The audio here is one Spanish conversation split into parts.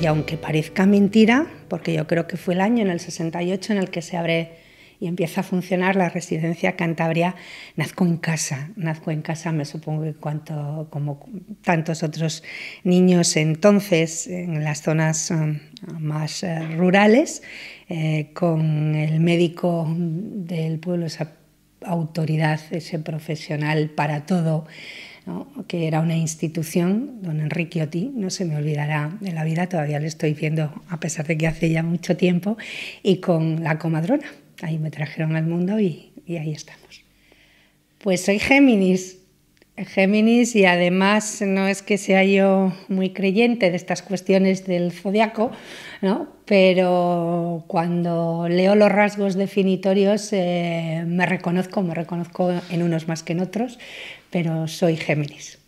Y aunque parezca mentira, porque yo creo que fue el año en el 68 en el que se abre y empieza a funcionar la residencia Cantabria Nazco en Casa. Nazco en Casa, me supongo que como tantos otros niños entonces en las zonas eh, más eh, rurales, eh, con el médico del pueblo, esa autoridad, ese profesional para todo. que era una institución, don Enrique Oti, no se me olvidará de la vida, todavía le estoy viendo, a pesar de que hace ya mucho tiempo, y con la comadrona, ahí me trajeron al mundo y, ahí estamos. Pues soy Géminis. Géminis y además no es que sea yo muy creyente de estas cuestiones del zodiaco, pero cuando leo los rasgos definitorios eh, me reconozco, me reconozco en unos más que en otros, pero soy Géminis.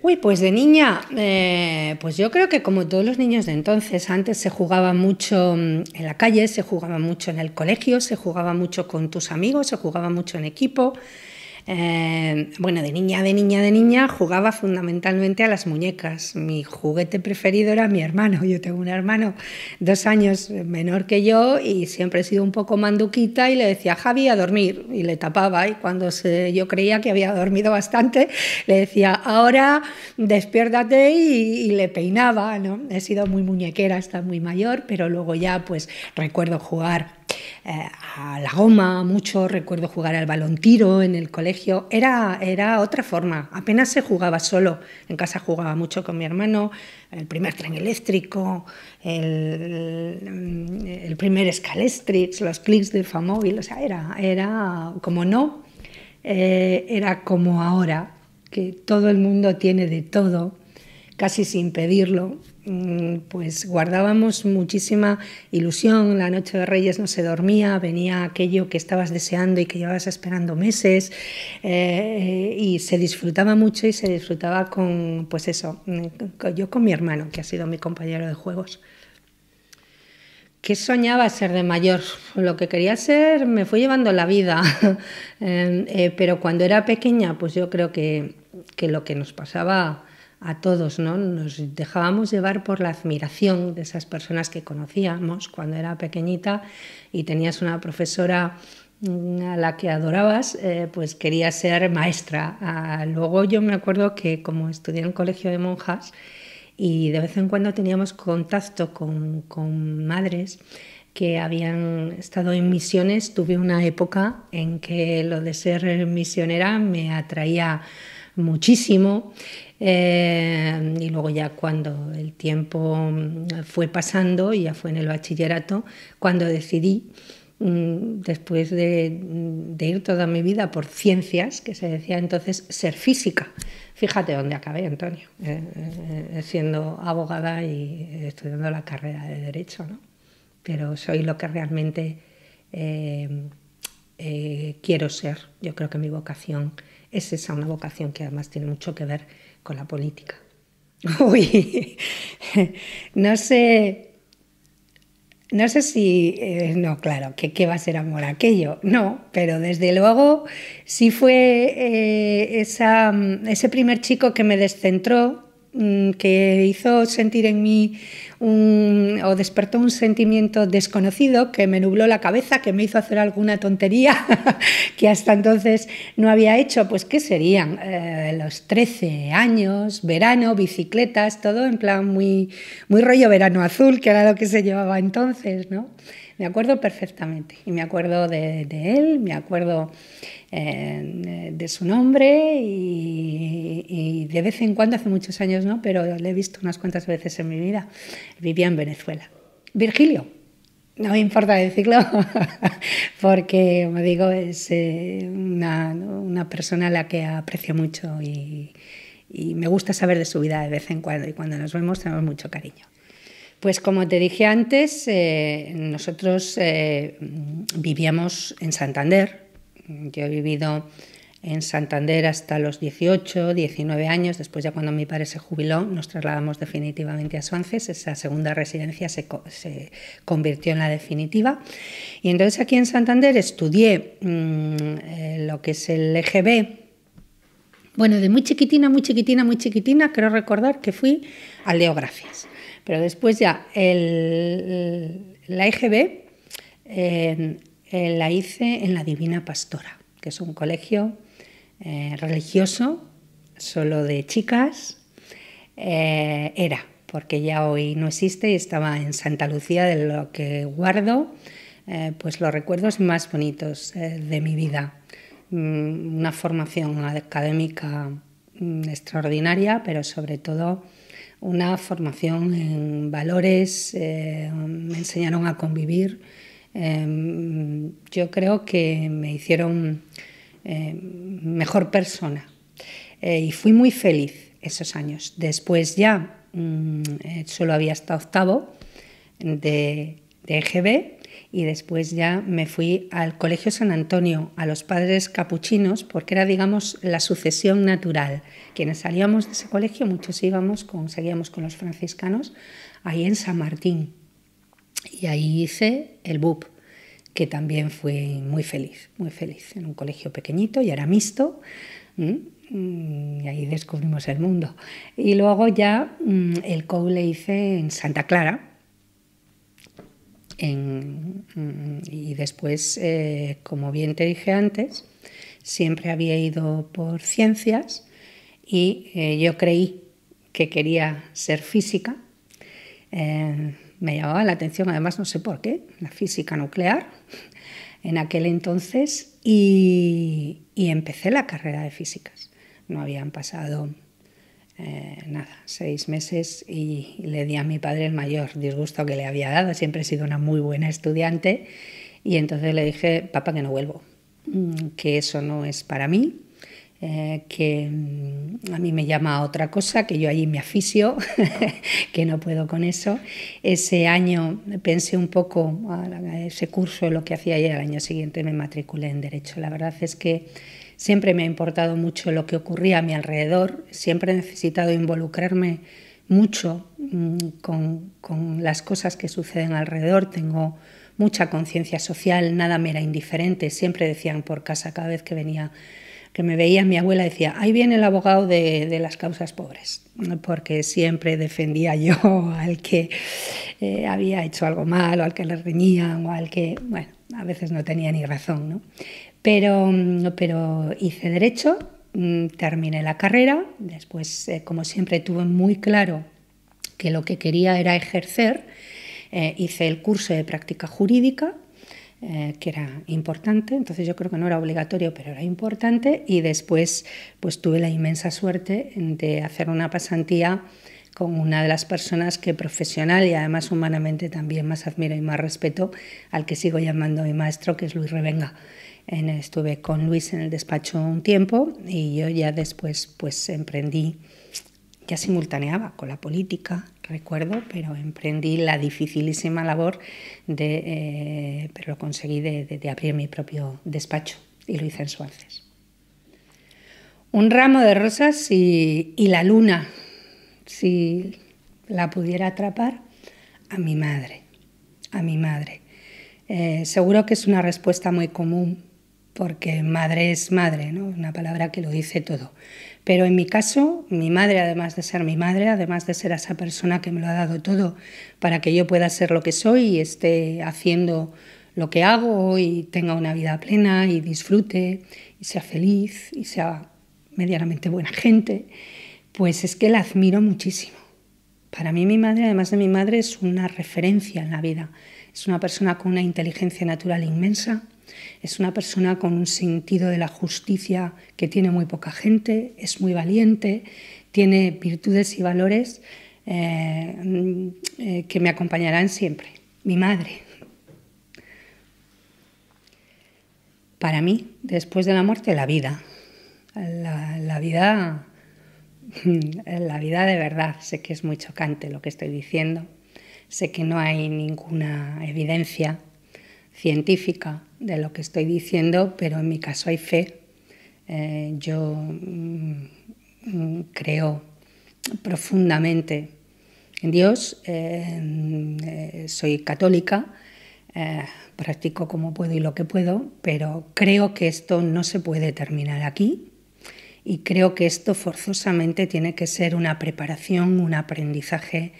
Uy, pues de niña, eh, pues yo creo que como todos los niños de entonces, antes se jugaba mucho mm, en la calle, se jugaba mucho en el colegio, se jugaba mucho con tus amigos, se jugaba mucho en equipo. Eh, bueno, de niña, de niña, de niña jugaba fundamentalmente a las muñecas. Mi juguete preferido era mi hermano. Yo tengo un hermano dos años menor que yo y siempre he sido un poco manduquita y le decía Javi a dormir y le tapaba. Y cuando yo creía que había dormido bastante, le decía ahora despiérdate y, y le peinaba. ¿no? He sido muy muñequera hasta muy mayor, pero luego ya pues recuerdo jugar eh, a la goma mucho, recuerdo jugar al balón tiro en el colegio, era, era otra forma, apenas se jugaba solo, en casa jugaba mucho con mi hermano, el primer tren eléctrico, el, primer escalestrix, los clics de Famóvil, o sea, era, era como no, eh, era como ahora, que todo el mundo tiene de todo casi sin pedirlo, mm, pues guardábamos muchísima ilusión. La noche de Reyes no se dormía, venía aquello que estabas deseando y que llevabas esperando meses, eh, y se disfrutaba mucho y se disfrutaba con, pues eso, mm, yo con mi hermano, que ha sido mi compañero de juegos. ¿Qué soñaba ser de mayor? Lo que quería ser me fue llevando la vida, eh, eh, pero cuando era pequeña, pues yo creo que, que lo que nos pasaba a todos, ¿no? Nos dejábamos llevar por la admiración de esas personas que conocíamos cuando era pequeñita y tenías una profesora mm, a la que adorabas, eh, pues quería ser maestra. Ah, luego yo me acuerdo que como estudié en el colegio de monjas y de vez en cuando teníamos contacto con, con madres, que habían estado en misiones. Tuve una época en que lo de ser misionera me atraía muchísimo. Eh, y luego ya cuando el tiempo mm, fue pasando, y ya fue en el bachillerato, cuando decidí, mm, después mm, de, ir toda mi vida por ciencias, que se decía entonces, ser física. Fíjate dónde acabé, Antonio, eh, eh, siendo abogada y estudiando la carrera de derecho, ¿no? Pero soy lo que realmente quiero ser. Yo creo que mi vocación es esa una vocación que además tiene mucho que ver con la política. no sé, no sé si, eh, no, claro, que qué va a ser amor aquello, no, pero desde luego sí fue eh, esa, mm, ese primer chico que me descentró, mm, que hizo sentir en mí un, o despertó un sentimiento desconocido que me nubló la cabeza, que me hizo hacer alguna tontería que hasta entonces no había hecho. Pues, ¿qué serían? Eh, los 13 años, verano, bicicletas, todo en plan muy, muy rollo verano azul, que era lo que se llevaba entonces, ¿no? Me acuerdo perfectamente y me acuerdo de, de él, me acuerdo eh, de su nombre y, de vez en cuando, hace muchos años no, pero le he visto unas cuantas veces en mi vida, vivía en Venezuela. Virgilio, no me importa decirlo, porque, como digo, es eh, una, una, persona a la que aprecio mucho y, me gusta saber de su vida de vez en cuando y cuando nos vemos tenemos mucho cariño. Pues como te dije antes, eh, nosotros vivíamos en Santander, yo he vivido en Santander hasta los 18, 19 años. Después ya cuando mi padre se jubiló, nos trasladamos definitivamente a Suances. Esa segunda residencia se, convirtió en la definitiva. Y entonces aquí en Santander estudié mm, eh, lo que es el EGB. Bueno, de muy chiquitina, muy chiquitina, muy chiquitina, creo recordar que fui al Gracias. Pero después ya el, la EGB eh, eh, la hice en la Divina Pastora, que es un colegio eh, religioso, solo de chicas. Eh, era, porque ya hoy no existe y estaba en Santa Lucía, de lo que guardo pues los recuerdos más bonitos de mi vida. Mm, una formación académica mm, extraordinaria, pero sobre todo una formación en valores, me enseñaron a convivir Em, yo creo que me hicieron em, mejor persona eh, y fui muy feliz esos años. Después ya mm, eh, solo había hasta octavo de, EGB e y después ya me fui al Colegio San Antonio, a los padres capuchinos, porque era, digamos, la sucesión natural. Quienes salíamos de ese colegio, muchos íbamos, seguíamos con los franciscanos, ahí en San Martín. Y ahí hice el BUP, que también fui muy feliz, muy feliz, en un colegio pequeñito y era mixto. Mm, y ahí descubrimos el mundo. Y luego ya mm, el COU le hice en Santa Clara. Mm, y después, eh, como bien te dije antes, siempre había ido por ciencias y eh, yo creí que quería ser física. Eh, me llamaba la atención, además no sé por qué, la física nuclear en aquel entonces y, empecé la carrera de físicas. No habían pasado eh, nada, seis meses y le di a mi padre el mayor disgusto que le había dado. Siempre he sido una muy buena estudiante y entonces le dije, papá, que no vuelvo, mm, que eso no es para mí, eh, que mm, a mí me llama otra cosa, que yo allí me aficio, que no puedo con eso. Ese año pensé un poco a ese curso, lo que hacía y al año siguiente me matriculé en Derecho. La verdad es que siempre me ha importado mucho lo que ocurría a mi alrededor, siempre he necesitado involucrarme mucho mm, con, con las cosas que suceden alrededor. Tengo mucha conciencia social, nada me era indiferente. Siempre decían por casa cada vez que venía que me veía mi abuela decía, ahí viene el abogado de, las causas pobres, porque siempre defendía yo al que eh, había hecho algo mal o al que le reñían o al que, bueno, a veces no tenía ni razón, ¿no? Pero, mm, pero hice derecho, mm, terminé la carrera, después, eh, como siempre, tuve muy claro que lo que quería era ejercer, eh, hice el curso de práctica jurídica, eh, que era importante, entonces yo creo que no era obligatorio, pero era importante, y después pues tuve la inmensa suerte de hacer una pasantía con una de las personas que profesional y además humanamente también más admiro y más respeto, al que sigo llamando mi maestro, que es Luis Revenga. estuve con Luis en el despacho un tiempo y yo ya después pues emprendí, ya simultaneaba con la política recuerdo, pero emprendí la dificilísima labor de, eh, pero lo conseguí de, abrir mi propio despacho y lo hice en Suárez. Un ramo de rosas y, la luna, si la pudiera atrapar, a mi madre, a mi madre. Eh, seguro que es una respuesta muy común, porque madre es madre, una palabra que lo dice todo. Pero en mi caso, mi madre, además de ser mi madre, además de ser esa persona que me lo ha dado todo para que yo pueda ser lo que soy y esté haciendo lo que hago y tenga una vida plena y disfrute y sea feliz y sea medianamente buena gente, pues es que la admiro muchísimo. Para mí mi madre, además de mi madre, es una referencia en la vida. Es una persona con una inteligencia natural inmensa, es una persona con un sentido de la justicia que tiene muy poca gente, es muy valiente, tiene virtudes y valores eh, eh, que me acompañarán siempre. Mi madre. Para mí, después de la muerte, la vida. la vida. La vida de verdad, sé que es muy chocante lo que estoy diciendo, sé que no hay ninguna evidencia científica, de lo que estoy diciendo, pero en mi caso hay fe. Eh, yo mm, mm, creo profundamente en Dios, eh, eh, soy católica, practico como puedo y lo que puedo, pero creo que esto no se puede terminar aquí y creo que esto forzosamente tiene que ser una preparación, un aprendizaje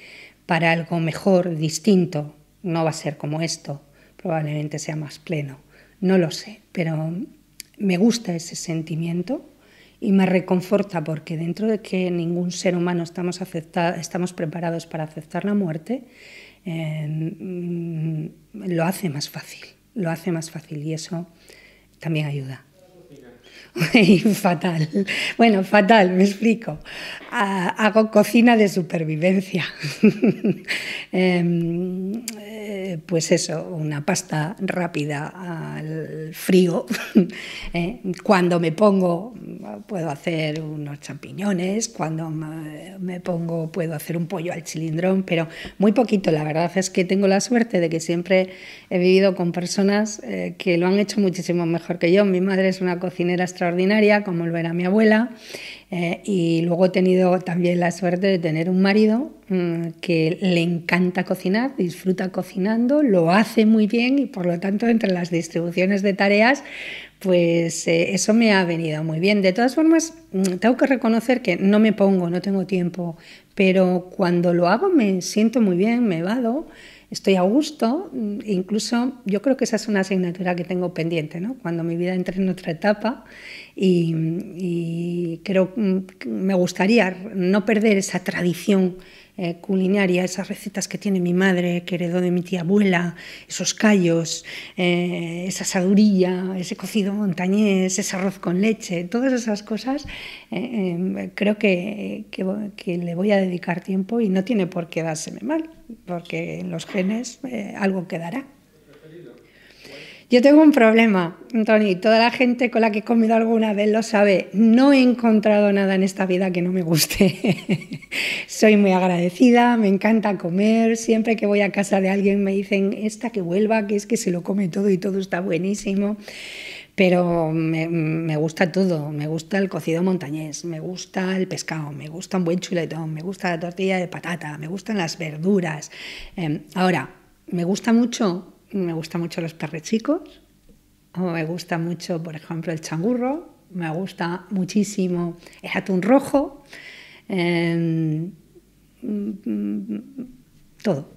para algo mejor, distinto. No va a ser como esto, probablemente sea más pleno. No lo sé, pero me gusta ese sentimiento y me reconforta porque dentro de que ningún ser humano estamos, estamos preparados para aceptar la muerte, em, mm, lo hace más fácil, lo hace más fácil y eso también ayuda. fatal. Bueno, fatal, me explico. Ah, hago cocina de supervivencia. Em, eh, pues eso, una pasta rápida al frío. ¿eh? Cuando me pongo, puedo hacer unos champiñones, cuando me pongo, puedo hacer un pollo al cilindrón, pero muy poquito. La verdad es que tengo la suerte de que siempre he vivido con personas eh, que lo han hecho muchísimo mejor que yo. Mi madre es una cocinera extraordinaria, como lo era mi abuela. Eh, y luego he tenido también la suerte de tener un marido mm, que le encanta cocinar, disfruta cocinando, lo hace muy bien y por lo tanto entre las distribuciones de tareas, pues eh, eso me ha venido muy bien. De todas formas, mm, tengo que reconocer que no me pongo, no tengo tiempo, pero cuando lo hago me siento muy bien, me vado, estoy a gusto, mm, incluso yo creo que esa es una asignatura que tengo pendiente, cuando mi vida entre en otra etapa y, y creo mm, me gustaría no perder esa tradición eh, culinaria, esas recetas que tiene mi madre, que heredó de mi tía abuela, esos callos, eh, esa sadurilla, ese cocido montañés, ese arroz con leche, todas esas cosas, eh, creo que, que, le voy a dedicar tiempo y no tiene por qué dárseme mal, porque en los genes algo quedará. Yo tengo un problema, Tony. Toda la gente con la que he comido alguna vez lo sabe. No he encontrado nada en esta vida que no me guste. Soy muy agradecida, me encanta comer. Siempre que voy a casa de alguien me dicen, esta que vuelva, que es que se lo come todo y todo está buenísimo. Pero me, gusta todo. Me gusta el cocido montañés, me gusta el pescado, me gusta un buen chuletón, me gusta la tortilla de patata, me gustan las verduras. Em, ahora, me gusta mucho me gustan mucho los perrechicos, me gusta mucho, por ejemplo, el changurro, me gusta muchísimo el atún rojo, em, todo.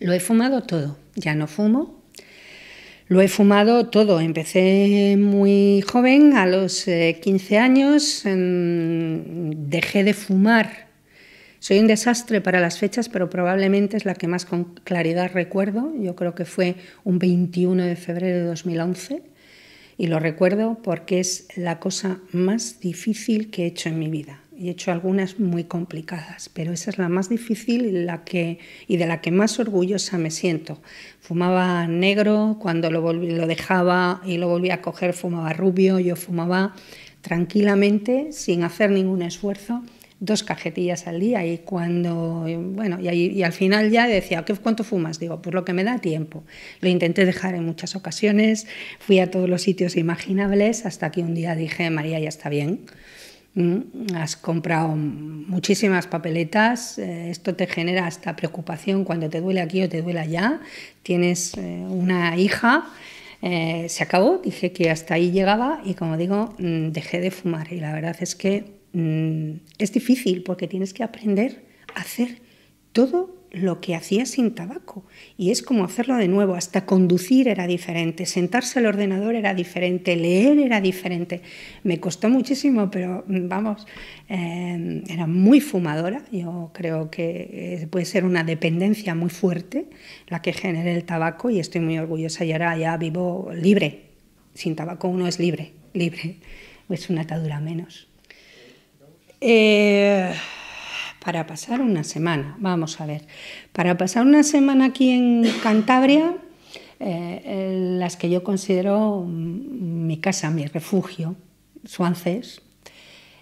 Lo he fumado todo, ya no fumo. Lo he fumado todo, empecé muy joven, a los 15 eh, años, em, dejé de fumar soy un desastre para las fechas, pero probablemente es la que más con claridad recuerdo. Yo creo que fue un 21 de febrero de 2011 y lo recuerdo porque es la cosa más difícil que he hecho en mi vida. He hecho algunas muy complicadas, pero esa es la más difícil y, la que, y de la que más orgullosa me siento. Fumaba negro, cuando lo, lo dejaba y lo volvía a coger fumaba rubio, yo fumaba tranquilamente, sin hacer ningún esfuerzo dos cajetillas al día y cuando, bueno, y, al final ya decía, ¿qué, ¿cuánto fumas? Digo, pues lo que me da tiempo. Lo intenté dejar en muchas ocasiones, fui a todos los sitios imaginables hasta que un día dije, María, ya está bien. Mm, has comprado muchísimas papeletas, eh, esto te genera hasta preocupación cuando te duele aquí o te duele allá, tienes eh, una hija, eh, se acabó, dije que hasta ahí llegaba y como digo, mm, dejé de fumar y la verdad es que Mm, es difícil porque tienes que aprender a hacer todo lo que hacía sin tabaco. Y es como hacerlo de nuevo. Hasta conducir era diferente, sentarse al ordenador era diferente, leer era diferente. Me costó muchísimo, pero mm, vamos, eh, era muy fumadora. Yo creo que eh, puede ser una dependencia muy fuerte la que genera el tabaco y estoy muy orgullosa. Y ahora ya vivo libre. Sin tabaco uno es libre, libre. Es una atadura menos. Eh, para pasar una semana, vamos a ver. Para pasar una semana aquí en Cantabria, eh, las que yo considero mm, mi casa, mi refugio, Suances,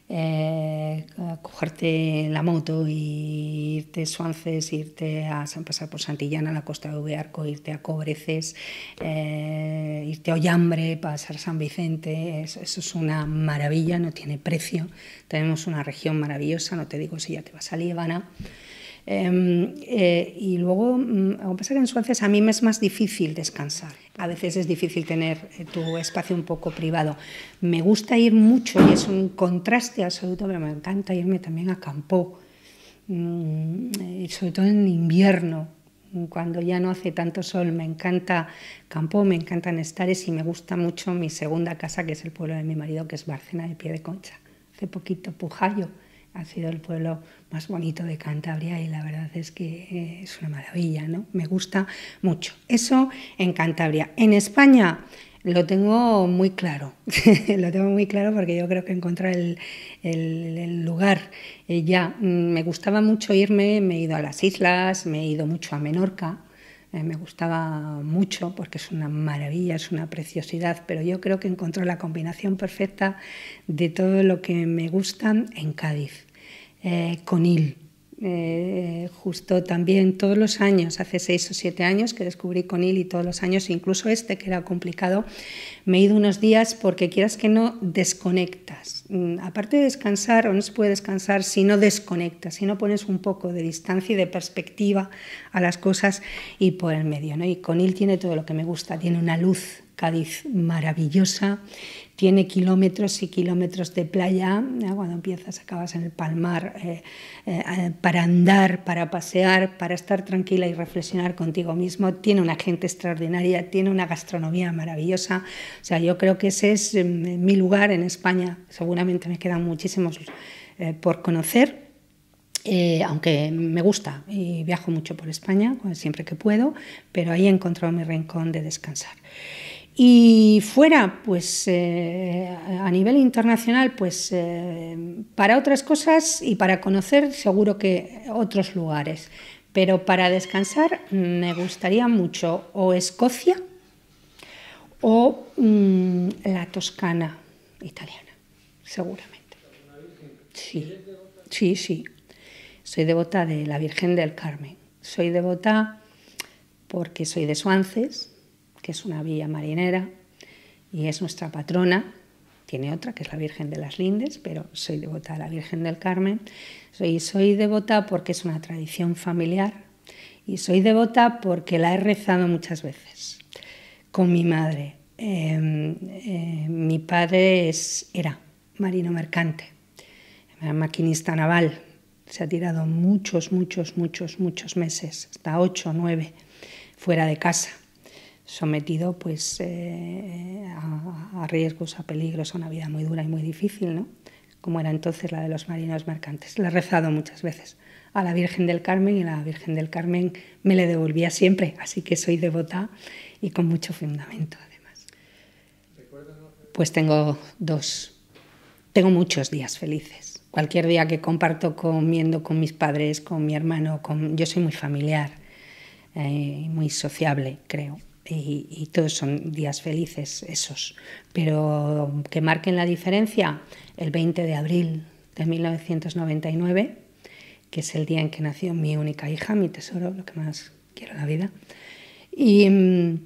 eh, cogerte la moto y irte a Suances, irte a pasar por Santillana, la costa de Ubearco, irte a Cobreces, eh, irte a Ollambre, pasar San Vicente, eso, eso es una maravilla, no tiene precio. Tenemos una región maravillosa, no te digo si ya te vas a Líbana. Em, eh, y luego, mm, lo que pasa que en Suecia a mí me es más difícil descansar. A veces es difícil tener eh, tu espacio un poco privado. Me gusta ir mucho y es un contraste absoluto, pero me encanta irme también a campo, mm, eh, sobre todo en invierno, cuando ya no hace tanto sol. Me encanta campo, me encantan estares y me gusta mucho mi segunda casa, que es el pueblo de mi marido, que es Barcena de Pie de Concha. Hace poquito, Pujallo ha sido el pueblo más bonito de Cantabria y la verdad es que eh, es una maravilla, ¿no? Me gusta mucho. Eso en Cantabria. En España lo tengo muy claro, lo tengo muy claro porque yo creo que encontrar el, el, lugar eh, ya. Mm, me gustaba mucho irme, me he ido a las islas, me he ido mucho a Menorca, eh, me gustaba mucho porque es una maravilla, es una preciosidad, pero yo creo que encontró la combinación perfecta de todo lo que me gustan en Cádiz, eh, con il eh, justo también todos los años, hace seis o siete años que descubrí con él y todos los años, incluso este que era complicado, me he ido unos días porque quieras que no desconectas. Mm, aparte de descansar, o no se puede descansar si no desconectas, si no pones un poco de distancia y de perspectiva a las cosas y por el medio. ¿no? Y con él tiene todo lo que me gusta, tiene una luz Cádiz maravillosa tiene kilómetros y kilómetros de playa, cuando empiezas acabas en el palmar, eh, eh, para andar, para pasear, para estar tranquila y reflexionar contigo mismo, tiene una gente extraordinaria, tiene una gastronomía maravillosa, o sea, yo creo que ese es em, mi lugar en España, seguramente me quedan muchísimos eh, por conocer, aunque me gusta y viajo mucho por España pues, siempre que puedo, pero ahí he encontrado mi rincón de descansar. Y fuera, pues eh, a nivel internacional, pues eh, para otras cosas y para conocer seguro que otros lugares. Pero para descansar me gustaría mucho o Escocia o mm, la Toscana italiana, seguramente. Sí, sí, sí. Soy devota de la Virgen del Carmen. Soy devota porque soy de Suances, que es una villa marinera y es nuestra patrona. Tiene otra, que es la Virgen de las Lindes, pero soy devota a la Virgen del Carmen. Soy, soy devota porque es una tradición familiar y soy devota porque la he rezado muchas veces con mi madre. Em, eh, mi padre era marino mercante, era maquinista naval, se ha tirado muchos, muchos, muchos, muchos meses, hasta ocho, nueve, fuera de casa sometido pues, eh, a, riesgos, a peligros, a una vida muy dura y muy difícil, ¿no? como era entonces la de los marinos mercantes. Le he rezado muchas veces a la Virgen del Carmen y la Virgen del Carmen me le devolvía siempre, así que soy devota y con mucho fundamento además. Pues tengo dos, tengo muchos días felices. Cualquier día que comparto comiendo con mis padres, con mi hermano, con... yo soy muy familiar, eh, y muy sociable, creo y, todos son días felices esos. Pero que marquen la diferencia el 20 de abril de 1999, que es el día en que nació mi única hija, mi tesoro, lo que más quiero en la vida. Y mm,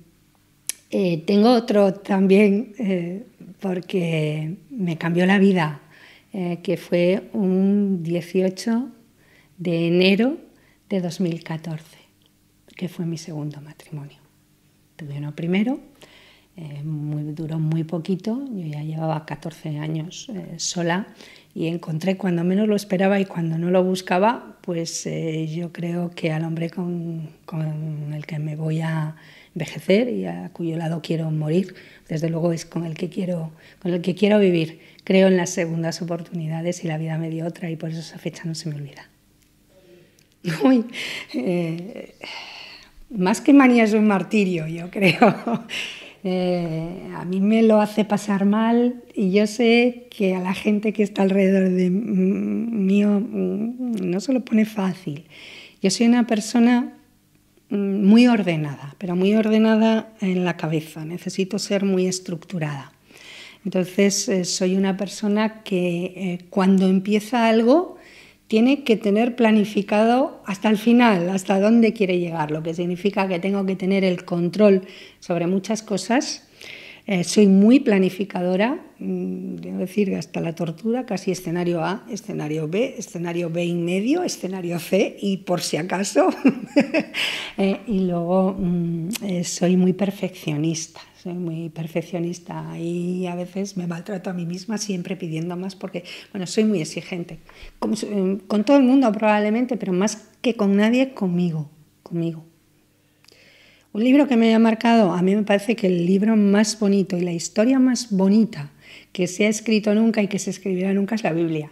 eh, tengo otro también eh, porque me cambió la vida, eh, que fue un 18 de enero de 2014, que fue mi segundo matrimonio uno primero, eh, muy, duró muy poquito, yo ya llevaba 14 años eh, sola y encontré cuando menos lo esperaba y cuando no lo buscaba, pues eh, yo creo que al hombre con, con, el que me voy a envejecer y a cuyo lado quiero morir, desde luego es con el que quiero, con el que quiero vivir. Creo en las segundas oportunidades y la vida me dio otra y por eso esa fecha no se me olvida. Uy, más que manía es un martirio, yo creo. Eh, a mí me lo hace pasar mal y yo sé que a la gente que está alrededor de mío mm, no se lo pone fácil. Yo soy una persona mm, muy ordenada, pero muy ordenada en la cabeza. Necesito ser muy estructurada. Entonces eh, soy una persona que eh, cuando empieza algo tiene que tener planificado hasta el final, hasta dónde quiere llegar, lo que significa que tengo que tener el control sobre muchas cosas. Eh, soy muy planificadora, quiero mm, decir, hasta la tortura, casi escenario A, escenario B, escenario B y medio, escenario C y por si acaso. Eh, y luego mm, eh, soy muy perfeccionista, soy muy perfeccionista y a veces me maltrato a mí misma siempre pidiendo más porque, bueno, soy muy exigente. Eh, con, todo el mundo probablemente, pero más que con nadie, conmigo, conmigo. Un libro que me ha marcado, a mí me parece que el libro más bonito y la historia más bonita que se ha escrito nunca y que se escribirá nunca es la Biblia.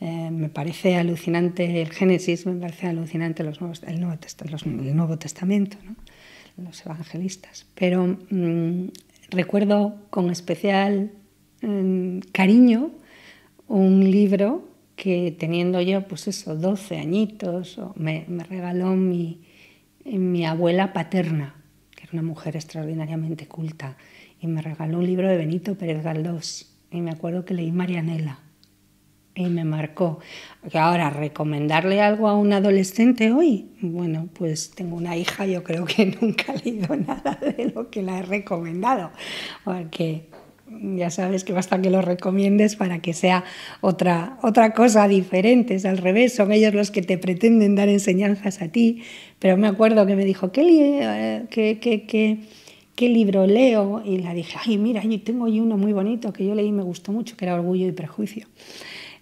Eh, me parece alucinante el Génesis, me parece alucinante el, Nuevo, Testamento los evangelistas. Pero mm, recuerdo con especial mm, cariño un libro que teniendo yo, pues eso, 12 añitos, me, me regaló mi, mi abuela paterna, que era una mujer extraordinariamente culta, y me regaló un libro de Benito Pérez Galdós. Y me acuerdo que leí Marianela y me marcó. que Ahora, recomendarle algo a un adolescente hoy, bueno, pues tengo una hija, yo creo que nunca he leído nada de lo que la he recomendado, porque ya sabes que basta que lo recomiendes para que sea otra, otra cosa diferente, es al revés, son ellos los que te pretenden dar enseñanzas a ti, pero me acuerdo que me dijo, ¿qué, eh, qué, libro leo? Y la dije, ay, mira, yo tengo uno muy bonito que yo leí y me gustó mucho, que era Orgullo y Prejuicio.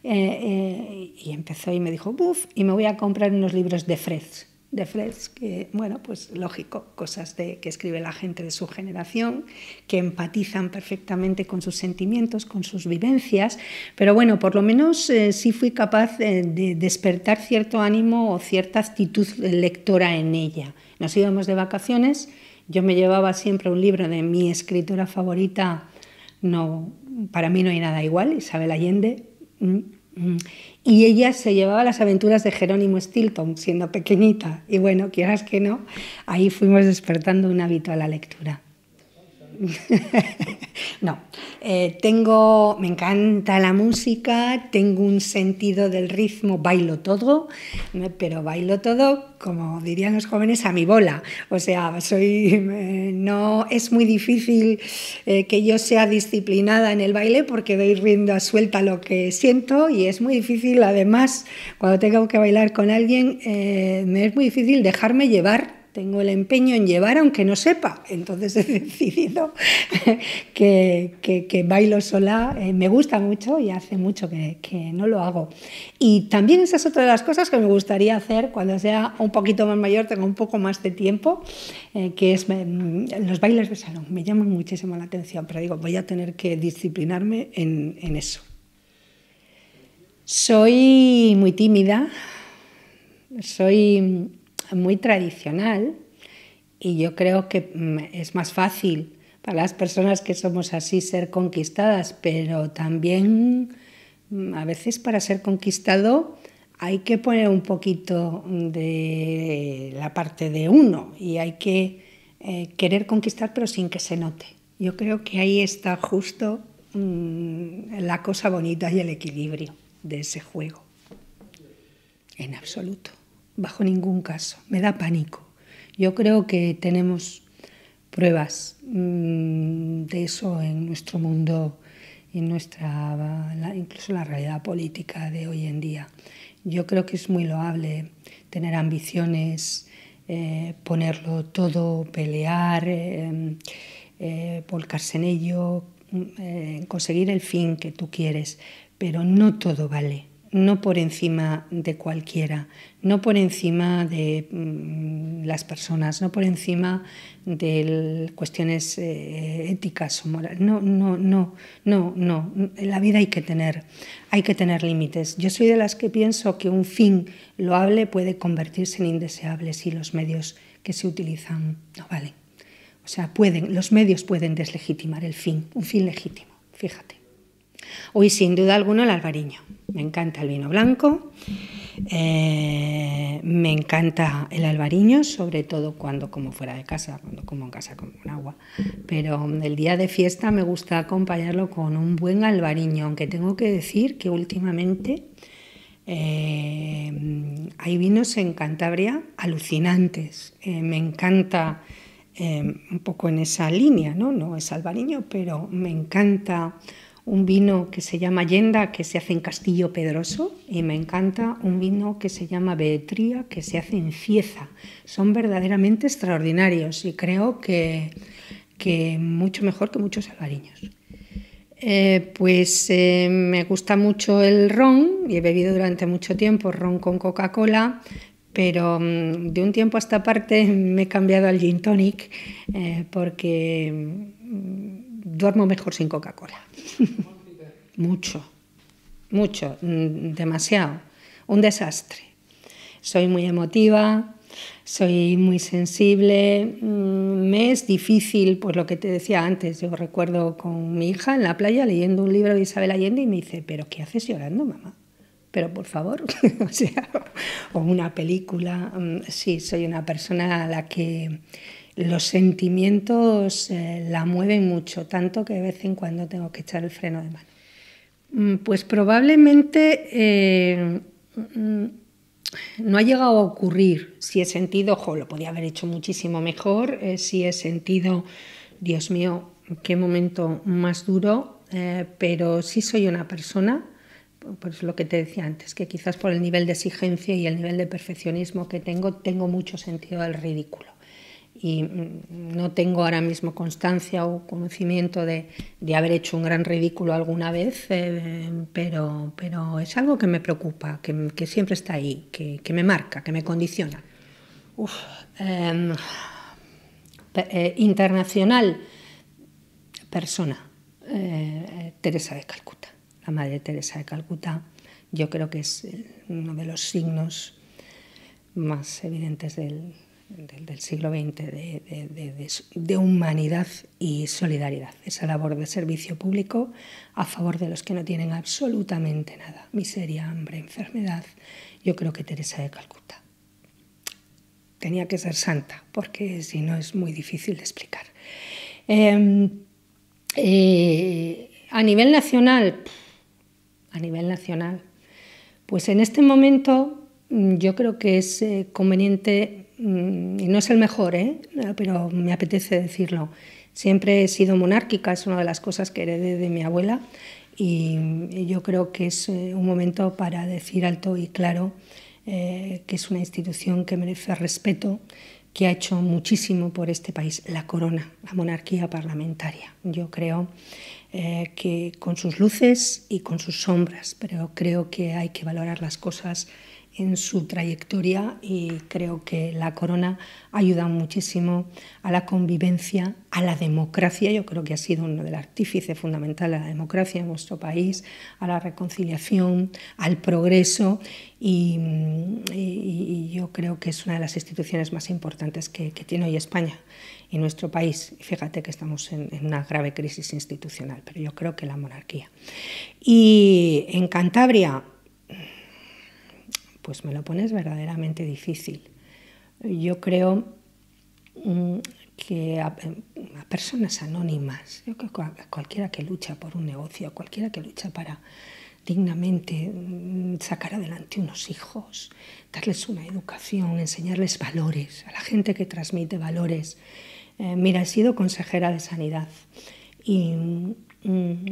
Eh, eh, y empezó y me dijo, buf, y me voy a comprar unos libros de Fred De Fred, que, bueno, pues lógico, cosas de, que escribe la gente de su generación, que empatizan perfectamente con sus sentimientos, con sus vivencias, pero bueno, por lo menos eh, sí fui capaz de despertar cierto ánimo o cierta actitud lectora en ella. Nos íbamos de vacaciones, yo me llevaba siempre un libro de mi escritora favorita, no, para mí no hay nada igual, Isabel Allende, Mm, mm. Y ella se llevaba las aventuras de Jerónimo Stilton siendo pequeñita. Y bueno, quieras que no, ahí fuimos despertando un hábito a la lectura. no, eh, tengo, me encanta la música, tengo un sentido del ritmo, bailo todo, pero bailo todo, como dirían los jóvenes, a mi bola. O sea, soy, no, es muy difícil eh, que yo sea disciplinada en el baile porque doy rienda suelta lo que siento y es muy difícil, además, cuando tengo que bailar con alguien, eh, me es muy difícil dejarme llevar tengo el empeño en llevar aunque no sepa. Entonces he decidido que, bailo sola, eh, me gusta mucho y hace mucho que, no lo hago. Y también esa es otra de las cosas que me gustaría hacer cuando sea un poquito más mayor, tengo un poco más de tiempo, eh, que es mm, los bailes de salón. Me llaman muchísimo la atención, pero digo, voy a tener que disciplinarme en, en eso. Soy muy tímida, soy muy tradicional y yo creo que mm, es más fácil para las personas que somos así ser conquistadas, pero también mm, a veces para ser conquistado hay que poner un poquito mm, de la parte de uno y hay que eh, querer conquistar pero sin que se note. Yo creo que ahí está justo la cosa bonita y el equilibrio de ese juego. En absoluto bajo ningún caso, me da pánico. Yo creo que tenemos pruebas mm, de eso en nuestro mundo, en nuestra, incluso la realidad política de hoy en día. Yo creo que es muy loable tener ambiciones, eh, ponerlo todo, pelear, eh, eh, volcarse en ello, mm, conseguir el fin que tú quieres, pero no todo vale no por encima de cualquiera, no por encima de mm, las personas, no por encima de cuestiones eh, éticas o morales. No, no, no, no, no. En la vida hay que tener, hay que tener límites. Yo soy de las que pienso que un fin loable puede convertirse en indeseable si los medios que se utilizan no valen. O sea, pueden, los medios pueden deslegitimar el fin, un fin legítimo, fíjate. Hoy, sin duda alguna el albariño. Me encanta el vino blanco, eh, me encanta el albariño, sobre todo cuando como fuera de casa, cuando como en casa con un agua. Pero mm, el día de fiesta me gusta acompañarlo con un buen albariño, aunque tengo que decir que últimamente eh, hay vinos en Cantabria alucinantes. Eh, me encanta un poco en esa línea, ¿no? No es albariño, pero me encanta un vino que se llama Yenda... que se hace en Castillo Pedroso, y me encanta un vino que se llama Beetría, que se hace en Cieza. Son verdaderamente extraordinarios y creo que, que mucho mejor que muchos albariños. Eh, pues eh, me gusta mucho el ron y he bebido durante mucho tiempo ron con Coca-Cola, pero mm, de un tiempo a esta parte me he cambiado al gin tonic eh, porque mm, duermo mejor sin Coca-Cola. mucho, mucho, mm, demasiado. Un desastre. Soy muy emotiva, soy muy sensible, mm, me es difícil, pues lo que te decía antes, yo recuerdo con mi hija en la playa leyendo un libro de Isabel Allende y me dice, pero ¿qué haces llorando, mamá? Pero por favor, o sea, o una película, mm, sí, soy una persona a la que los sentimientos eh, la mueven mucho, tanto que de vez en cuando tengo que echar el freno de mano. Mm, pues probablemente eh, mm, no ha llegado a ocurrir. Si he sentido, ojo, lo podía haber hecho muchísimo mejor. Eh, si he sentido, Dios mío, qué momento más duro. pero sí soy una persona pues lo que te decía antes, que quizás por el nivel de exigencia y el nivel de perfeccionismo que tengo, tengo mucho sentido del ridículo y mm, no tengo ahora mismo constancia o conocimiento de, haber hecho un gran ridículo alguna vez, eh, pero, pero es algo que me preocupa, que, siempre está ahí, que, me marca, que me condiciona. Em, eh, internacional, persona, eh, Teresa de Calcuta, la madre de Teresa de Calcuta, yo creo que es uno de los signos más evidentes del, del, siglo XX de, humanidad y solidaridad, esa labor de servicio público a favor de los que no tienen absolutamente nada, miseria, hambre, enfermedad. Yo creo que Teresa de Calcuta tenía que ser santa, porque si no es muy difícil de explicar. Em, eh, a nivel nacional, a nivel nacional, pues en este momento mm, yo creo que es eh, conveniente Mm, y no es el mejor, ¿eh? pero me apetece decirlo. Siempre he sido monárquica, es una de las cosas que heredé de mi abuela y yo creo que es eh, un momento para decir alto y claro eh, que es una institución que merece respeto, que ha hecho muchísimo por este país, la corona, la monarquía parlamentaria. Yo creo eh, que con sus luces y con sus sombras, pero creo que hay que valorar las cosas en su trayectoria y creo que la corona ayuda muchísimo a la convivencia, a la democracia, yo creo que ha sido uno del artífice fundamental de la democracia en nuestro país, a la reconciliación, al progreso y, mm, yo creo que es una de las instituciones más importantes que, tiene hoy España y nuestro país. Fíjate que estamos en una grave crisis institucional, pero yo creo que la monarquía. Y en Cantabria pues me lo pones verdaderamente difícil. Yo creo mm, que a, personas anónimas, que cualquiera que lucha por un negocio, cualquiera que lucha para dignamente mm, sacar adelante unos hijos, darles una educación, enseñarles valores, a la gente que transmite valores. Eh, mira, he sido consejera de sanidad y mm,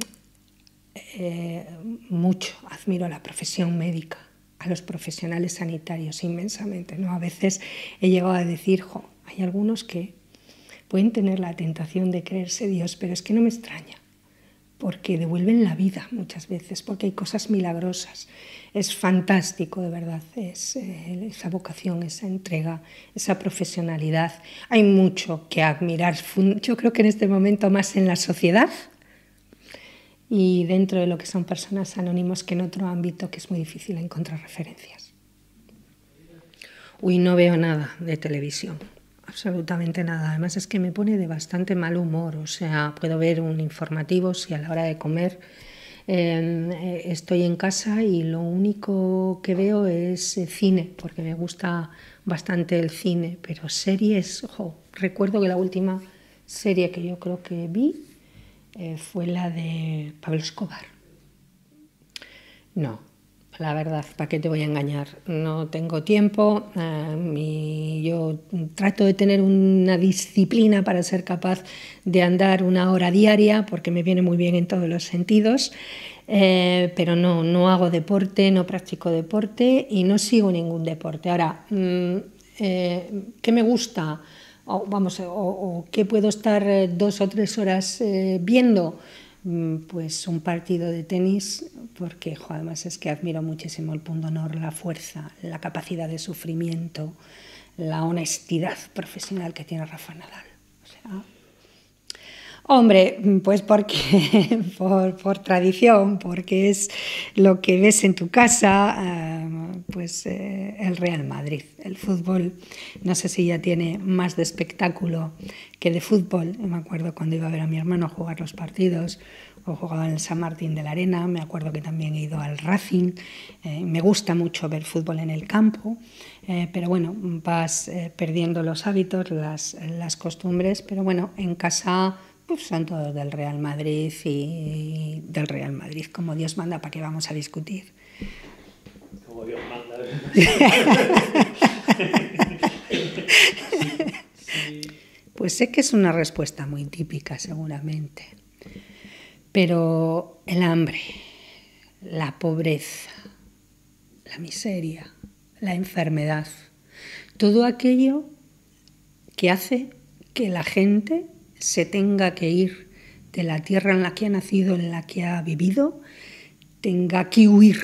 eh, mucho admiro la profesión médica a los profesionales sanitarios inmensamente. ¿no? A veces he llegado a decir, hay algunos que pueden tener la tentación de creerse Dios, pero es que no me extraña, porque devuelven la vida muchas veces, porque hay cosas milagrosas. Es fantástico, de verdad, es, eh, esa vocación, esa entrega, esa profesionalidad. Hay mucho que admirar, yo creo que en este momento más en la sociedad y dentro de lo que son personas anónimas que en otro ámbito que es muy difícil encontrar referencias. Uy, no veo nada de televisión, absolutamente nada. Además es que me pone de bastante mal humor, o sea, puedo ver un informativo si a la hora de comer em, eh, estoy en casa y lo único que veo es eh, cine, porque me gusta bastante el cine, pero series, ojo, recuerdo que la última serie que yo creo que vi eh, fue la de Pablo Escobar. No, la verdad, ¿para qué te voy a engañar? No tengo tiempo, eh, yo trato de tener una disciplina para ser capaz de andar una hora diaria, porque me viene muy bien en todos los sentidos, eh, pero no, no hago deporte, no practico deporte y no sigo ningún deporte. Ahora, mm, ¿qué me gusta? o, vamos, o, qué puedo estar eh, dos o tres horas eh, viendo, mm, pues un partido de tenis, porque jo, además es que admiro muchísimo el punto la fuerza, la capacidad de sufrimiento, la honestidad profesional que tiene Rafa Nadal. O sea, Hombre, pues porque por, tradición, porque es lo que ves en tu casa, eh, pues eh, el Real Madrid, el fútbol, no sé si ya tiene más de espectáculo que de fútbol. Me acuerdo cuando iba a ver a mi hermano jugar los partidos o jugaba en el San Martín de la Arena, me acuerdo que también he ido al Racing, eh, me gusta mucho ver fútbol en el campo, pero bueno, vas perdiendo los hábitos, las costumbres, pero bueno, en casa Santo pues del Real Madrid y del Real Madrid, como Dios manda, ¿para qué vamos a discutir? Como Dios manda. Pues sé que es una respuesta muy típica, seguramente. Pero el hambre, la pobreza, la miseria, la enfermedad, todo aquello que hace que la gente se tenga que ir de la tierra en la que ha nacido, en la que ha vivido, tenga que huir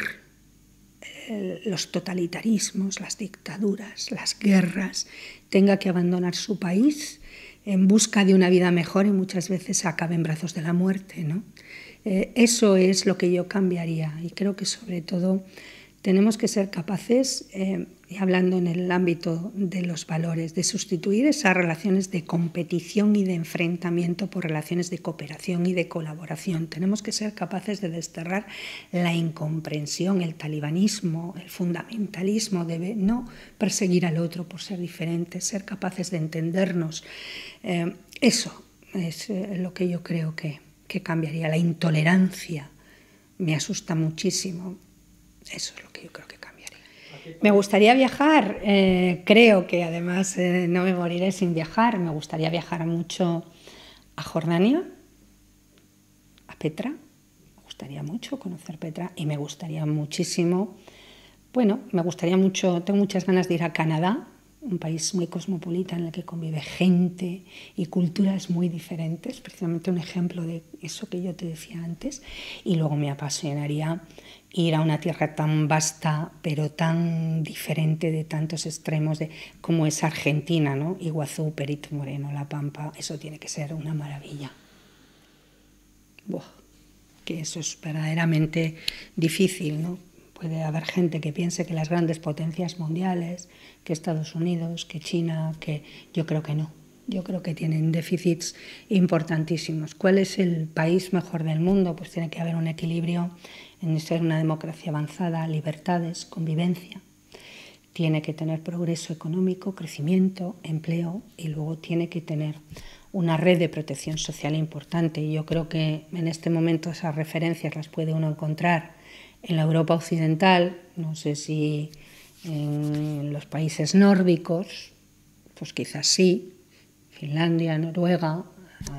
eh, los totalitarismos, las dictaduras, las guerras, tenga que abandonar su país en busca de una vida mejor y muchas veces acabe en brazos de la muerte. ¿no? Eh, eso es lo que yo cambiaría y creo que sobre todo tenemos que ser capaces, eh, y hablando en el ámbito de los valores, de sustituir esas relaciones de competición y de enfrentamiento por relaciones de cooperación y de colaboración. Tenemos que ser capaces de desterrar la incomprensión, el talibanismo, el fundamentalismo, de no perseguir al otro por ser diferente, ser capaces de entendernos. Eh, eso es eh, lo que yo creo que, que cambiaría, la intolerancia. Me asusta muchísimo eso es lo que yo creo que cambiaría. Me gustaría viajar, eh, creo que además eh, no me moriré sin viajar. Me gustaría viajar mucho a Jordania, a Petra. Me gustaría mucho conocer Petra y me gustaría muchísimo, bueno, me gustaría mucho, tengo muchas ganas de ir a Canadá, un país muy cosmopolita en el que convive gente y culturas muy diferentes, precisamente un ejemplo de eso que yo te decía antes. Y luego me apasionaría ir a una tierra tan vasta, pero tan diferente de tantos extremos de, como es Argentina, ¿no? Iguazú, Perito Moreno, La Pampa, eso tiene que ser una maravilla. que eso es verdaderamente difícil, ¿no? Puede haber gente que piense que las grandes potencias mundiales, que Estados Unidos, que China, que yo creo que no. Yo creo que tienen déficits importantísimos. ¿Cuál es el país mejor del mundo? Pues tiene que haber un equilibrio en ser una democracia avanzada, libertades, convivencia. Tiene que tener progreso económico, crecimiento, empleo y luego tiene que tener una red de protección social importante. Y yo creo que en este momento esas referencias las puede uno encontrar en la Europa occidental, no sé si en los países nórdicos, pues quizás sí, Finlandia, Noruega,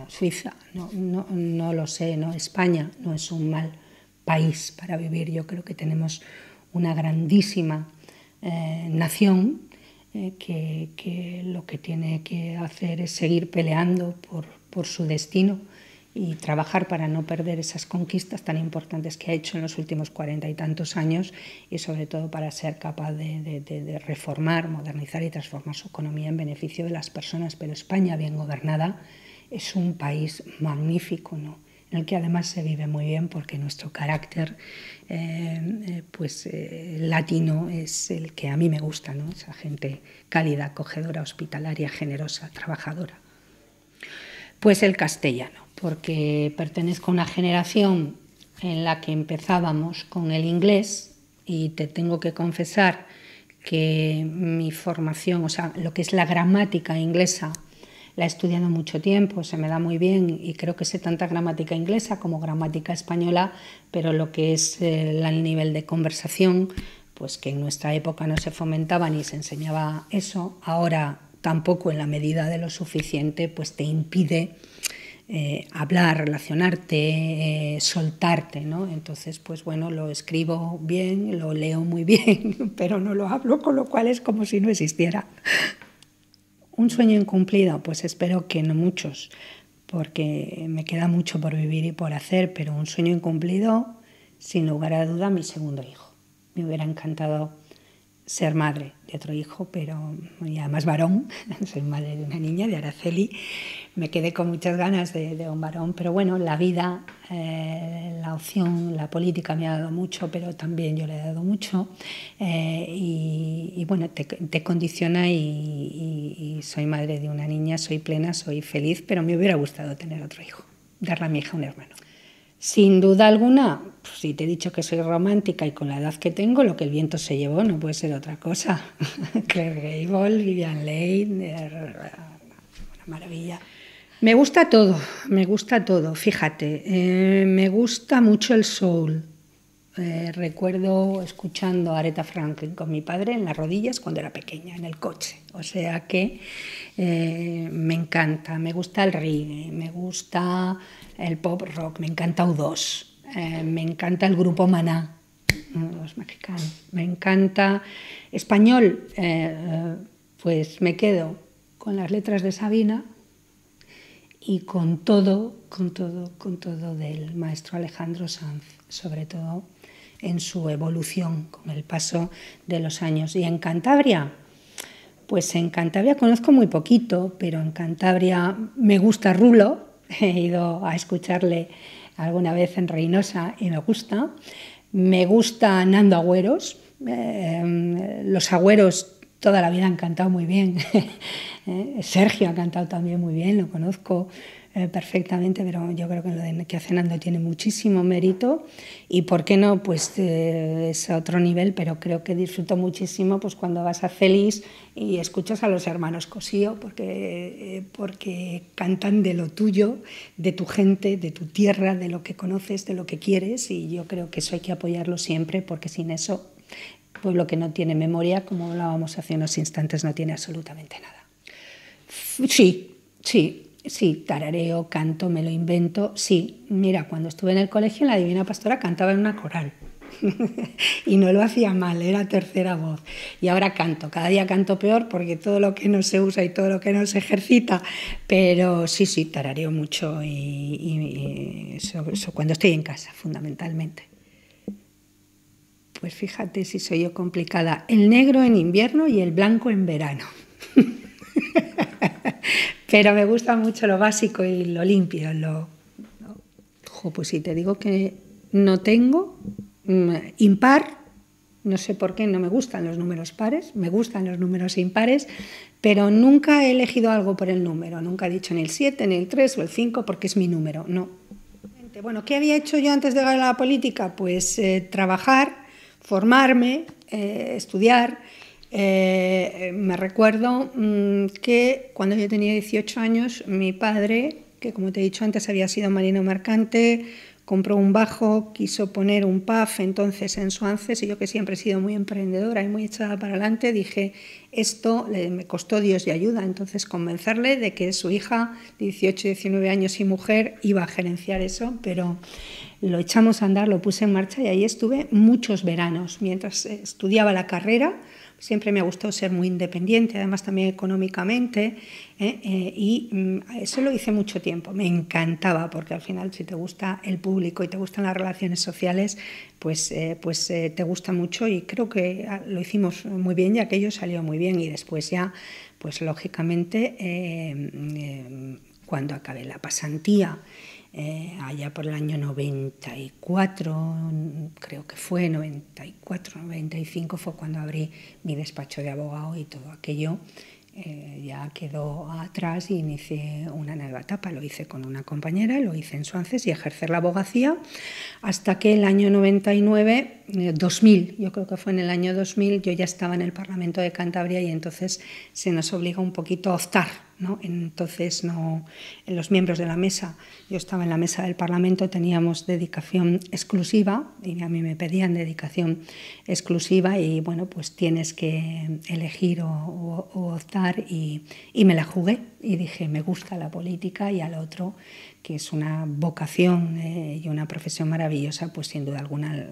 Suiza, no, no, lo sé, ¿no? España no es un mal país para vivir. Yo creo que tenemos una grandísima eh, nación eh, que, lo que tiene que hacer es seguir peleando por, su destino y trabajar para no perder esas conquistas tan importantes que ha hecho en los últimos cuarenta y tantos años y sobre todo para ser capaz de, de, reformar, modernizar y transformar su economía en beneficio de las personas. Pero España bien gobernada es un país magnífico, ¿no? en el que además se vive muy bien porque nuestro carácter eh, eh, pues, eh, latino es el que a mí me gusta, ¿no? esa gente cálida, acogedora, hospitalaria, generosa, trabajadora. Pues el castellano, porque pertenezco a una generación en la que empezábamos con el inglés y te tengo que confesar que mi formación, o sea, lo que es la gramática inglesa, la he estudiado mucho tiempo, se me da muy bien y creo que sé tanta gramática inglesa como gramática española, pero lo que es eh, el, nivel de conversación, pues que en nuestra época no se fomentaba ni se enseñaba eso, ahora tampoco en la medida de lo suficiente, pues te impide eh, hablar, relacionarte, eh, soltarte, ¿no? Entonces, pues bueno, lo escribo bien, lo leo muy bien, pero no lo hablo, con lo cual es como si no existiera. Un sueño incumplido, pues espero que no muchos, porque me queda mucho por vivir y por hacer, pero un sueño incumplido, sin lugar a duda, mi segundo hijo. Me hubiera encantado ser madre de otro hijo, pero y además varón, soy madre de una niña, de Araceli, me quedé con muchas ganas de, un varón, pero bueno, la vida, eh, la opción, la política me ha dado mucho, pero también yo le he dado mucho, eh, y, bueno, te, condiciona y, y soy madre de una niña, soy plena, soy feliz, pero me hubiera gustado tener otro hijo, darle a mi hija un hermano. Sin duda alguna, pues, si te he dicho que soy romántica y con la edad que tengo, lo que el viento se llevó no puede ser otra cosa. Claire Gable, Vivian Leigh, eh, una maravilla. Me gusta todo, me gusta todo, fíjate. Eh, me gusta mucho el soul, eh, recuerdo escuchando a Aretha Franklin con mi padre en las rodillas cuando era pequeña, en el coche. O sea que eh, me encanta, me gusta el reggae, me gusta el pop rock, me encanta U2, eh, me encanta el grupo Maná, los mexicanos, me encanta español, pues me quedo con las letras de Sabina y con todo, con todo, con todo del maestro Alejandro Sanz, sobre todo en su evolución con el paso de los años. Y en Cantabria, pues en Cantabria conozco muy poquito, pero en Cantabria me gusta Rulo, he ido a escucharle alguna vez en Reynosa y me gusta. Me gusta Nando Agüeros, eh, los Agüeros toda la vida han cantado muy bien. Eh, Sergio ha cantado también muy bien, lo conozco. Eh, perfectamente, pero yo creo que lo de que Nando tiene muchísimo mérito y por qué no, pues eh, es otro nivel, pero creo que disfruto muchísimo pues cuando vas a Celis y escuchas a los hermanos Cosío porque, eh, porque cantan de lo tuyo, de tu gente, de tu tierra, de lo que conoces, de lo que quieres y yo creo que eso hay que apoyarlo siempre porque sin eso pueblo que no tiene memoria, como hablábamos hace unos instantes, no tiene absolutamente nada. Sí, sí, Sí, tarareo, canto, me lo invento. Sí, mira, cuando estuve en el colegio, la Divina Pastora cantaba en una coral. y no lo hacía mal, era tercera voz. Y ahora canto, cada día canto peor porque todo lo que no se usa y todo lo que no se ejercita, pero sí, sí, tarareo mucho y, cuando estoy en casa, fundamentalmente. Pues fíjate si soy yo complicada. El negro en invierno y el blanco en verano. Pero me gusta mucho lo básico y lo limpio. Lo... pues si te digo que no tengo mm, impar, no sé por qué, no me gustan los números pares, me gustan los números impares, pero nunca he elegido algo por el número, nunca he dicho en el 7, en el 3 o el 5 porque es mi número, no. Bueno, ¿qué había hecho yo antes de la política? Pues eh, trabajar, formarme, eh, estudiar eh, me recuerdo mm, que cuando yo tenía 18 años, mi padre, que como te he dicho antes había sido marino mercante, compró un bajo, quiso poner un PAF entonces en Suances y yo que siempre he sido muy emprendedora y muy echada para adelante, dije, esto le, me costó Dios y ayuda, entonces convencerle de que su hija, 18, 19 años y mujer, iba a gerenciar eso, pero lo echamos a andar, lo puse en marcha y ahí estuve muchos veranos. Mientras eh, estudiaba la carrera, siempre me ha gustado ser muy independiente, además también económicamente, eh, eh, y mm, eso lo hice mucho tiempo. Me encantaba, porque al final si te gusta el público y te gustan las relaciones sociales, pues, pues te gusta mucho y creo que ah, lo hicimos muy bien y aquello salió muy bien y después ya, pues lógicamente, mm, cuando acabé la pasantía eh, allá por el año 94, creo que fue 94, 95 fue cuando abrí mi despacho de abogado y todo aquello eh, ya quedó atrás y inicié una nueva etapa. Lo hice con una compañera, lo hice en Suances y ejercer la abogacía hasta que el año 99, 2000, eh, yo creo que fue en el año 2000, yo ya estaba en el Parlamento de Cantabria y entonces se nos obliga un poquito a optar entonces, no, en los miembros de la mesa, yo estaba en la mesa del Parlamento, teníamos dedicación exclusiva y a mí me pedían dedicación exclusiva y bueno, pues tienes que elegir o, optar y, me la jugué y dije, me gusta la política y al otro, que es una vocación eh, y una profesión maravillosa, pues sin duda alguna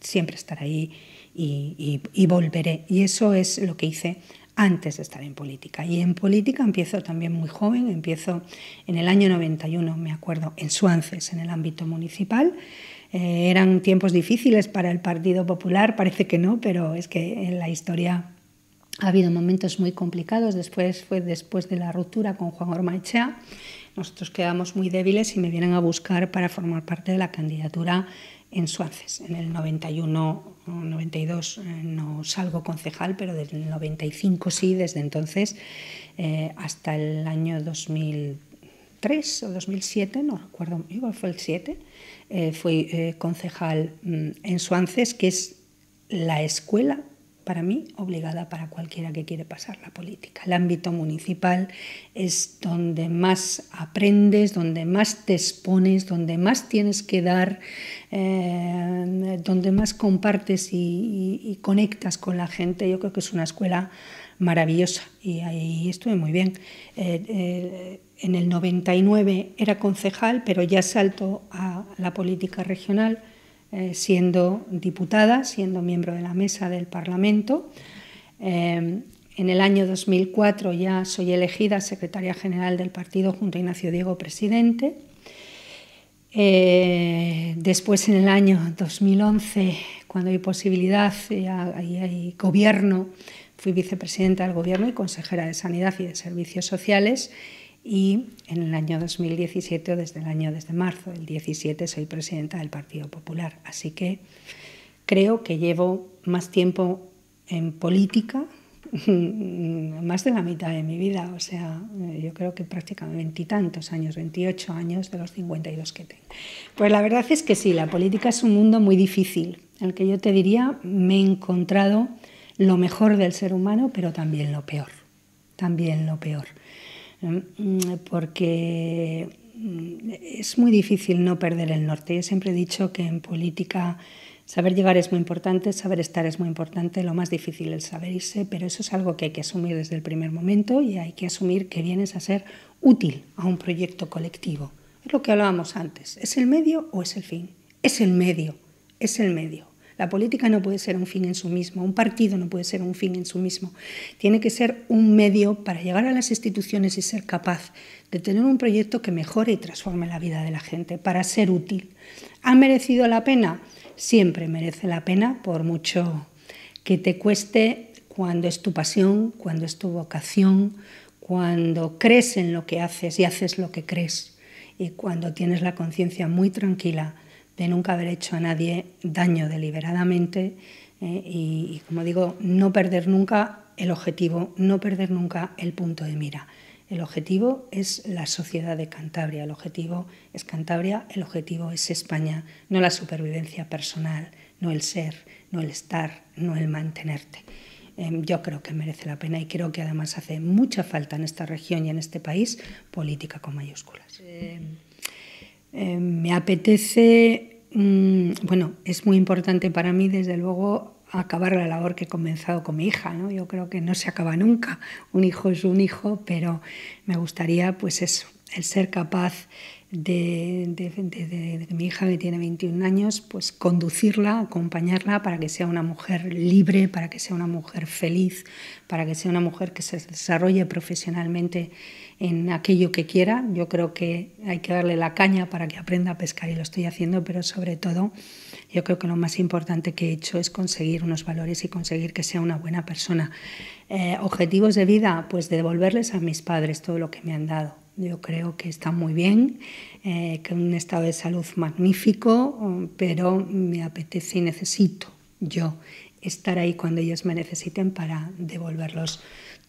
siempre estaré ahí y, y volveré. Y eso es lo que hice antes de estar en política. Y en política empiezo también muy joven, empiezo en el año 91, me acuerdo, en Suances, en el ámbito municipal. Eh, eran tiempos difíciles para el Partido Popular, parece que no, pero es que en la historia ha habido momentos muy complicados. Después fue después de la ruptura con Juan Ormaechea. Nosotros quedamos muy débiles y me vienen a buscar para formar parte de la candidatura en Suances. En el 91, 92 eh, no salgo concejal, pero desde el 95 sí, desde entonces eh, hasta el año 2003 o 2007, no recuerdo, igual fue el 7, eh, fui concejal mm, en Suances, que es la escuela para mí obligada para cualquiera que quiere pasar la política. El ámbito municipal es donde más aprendes, donde más te expones, donde más tienes que dar, eh, donde más compartes y, conectas con la gente. Yo creo que es una escuela maravillosa y ahí estuve muy bien. Eh, eh, en el 99 era concejal, pero ya salto a la política regional eh, siendo diputada, siendo miembro de la mesa del Parlamento. Eh, en el año 2004 ya soy elegida secretaria general del partido junto a Ignacio Diego presidente. Eh, después en el año 2011, cuando hay posibilidad y hay gobierno, fui vicepresidenta del gobierno y consejera de Sanidad y de Servicios Sociales y en el año 2017, o desde el año desde marzo del 17, soy presidenta del Partido Popular. Así que creo que llevo más tiempo en política, más de la mitad de mi vida, o sea, yo creo que prácticamente veintitantos años, 28 años de los 52 que tengo. Pues la verdad es que sí, la política es un mundo muy difícil, en el que yo te diría, me he encontrado lo mejor del ser humano, pero también lo peor, también lo peor. Mm, porque mm, es muy difícil no perder el norte. He siempre he dicho que en política saber llegar es muy importante, saber estar es muy importante, lo más difícil es saber irse, pero eso es algo que hay que asumir desde el primer momento y hay que asumir que vienes a ser útil a un proyecto colectivo. Es lo que hablábamos antes, ¿es el medio o es el fin? Es el medio, es el medio. La política no puede ser un fin en sí mismo, un partido no puede ser un fin en sí mismo. Tiene que ser un medio para llegar a las instituciones y ser capaz de tener un proyecto que mejore y transforme la vida de la gente, para ser útil. ¿Ha merecido la pena? Siempre merece la pena, por mucho que te cueste cuando es tu pasión, cuando es tu vocación, cuando crees en lo que haces y haces lo que crees y cuando tienes la conciencia muy tranquila de nunca haber hecho a nadie daño deliberadamente eh, y, como digo, no perder nunca el objetivo, no perder nunca el punto de mira. El objetivo es la sociedad de Cantabria, el objetivo es Cantabria, el objetivo es España, no la supervivencia personal, no el ser, no el estar, no el mantenerte. Eh, yo creo que merece la pena y creo que además hace mucha falta en esta región y en este país política con mayúsculas. Eh, eh, me apetece, mm, bueno, es muy importante para mí, desde luego, acabar la labor que he comenzado con mi hija, Yo creo que no se acaba nunca, un hijo es un hijo, pero me gustaría, pues eso, el ser capaz de, de, mi hija que tiene 21 años, pues conducirla, acompañarla para que sea una mujer libre, para que sea una mujer feliz, para que sea una mujer que se desarrolle profesionalmente en aquello que quiera. Yo creo que hay que darle la caña para que aprenda a pescar y lo estoy haciendo, pero sobre todo yo creo que lo más importante que he hecho es conseguir unos valores y conseguir que sea una buena persona. Eh, objetivos de vida, pues devolverles a mis padres todo lo que me han dado. Yo creo que está muy bien, eh, que un estado de salud magnífico, pero me apetece y necesito yo estar ahí cuando ellos me necesiten para devolverlos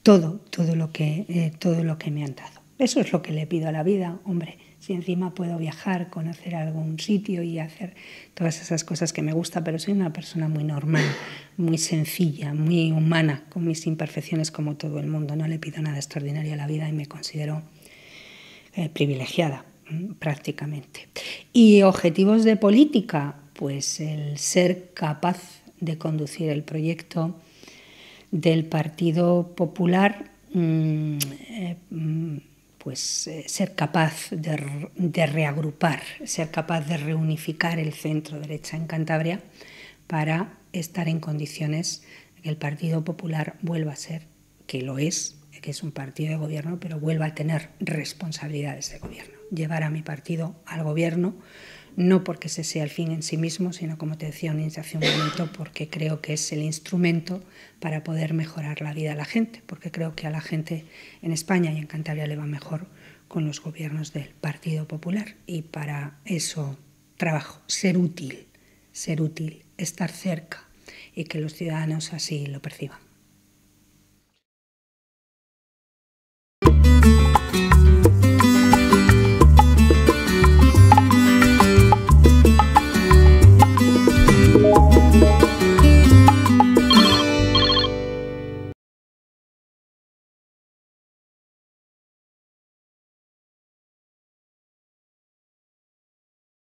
todo, todo lo que, eh, todo lo que me han dado. Eso es lo que le pido a la vida, hombre. Si encima puedo viajar, conocer algún sitio y hacer todas esas cosas que me gusta, pero soy una persona muy normal, muy sencilla, muy humana, con mis imperfecciones como todo el mundo. No le pido nada extraordinario a la vida y me considero eh, privilegiada mm, prácticamente. Y objetivos de política, pues el ser capaz de conducir el proyecto, del Partido Popular mm, eh, mm, pues eh, ser capaz de, reagrupar, ser capaz de reunificar el centro derecha en Cantabria para estar en condiciones de que el Partido Popular vuelva a ser, que lo es, que es un partido de gobierno, pero vuelva a tener responsabilidades de gobierno. Llevar a mi partido al gobierno no porque se sea el fin en sí mismo, sino como te decía hace un momento, porque creo que es el instrumento para poder mejorar la vida de la gente, porque creo que a la gente en España y en Cantabria le va mejor con los gobiernos del Partido Popular y para eso trabajo, ser útil, ser útil, estar cerca y que los ciudadanos así lo perciban.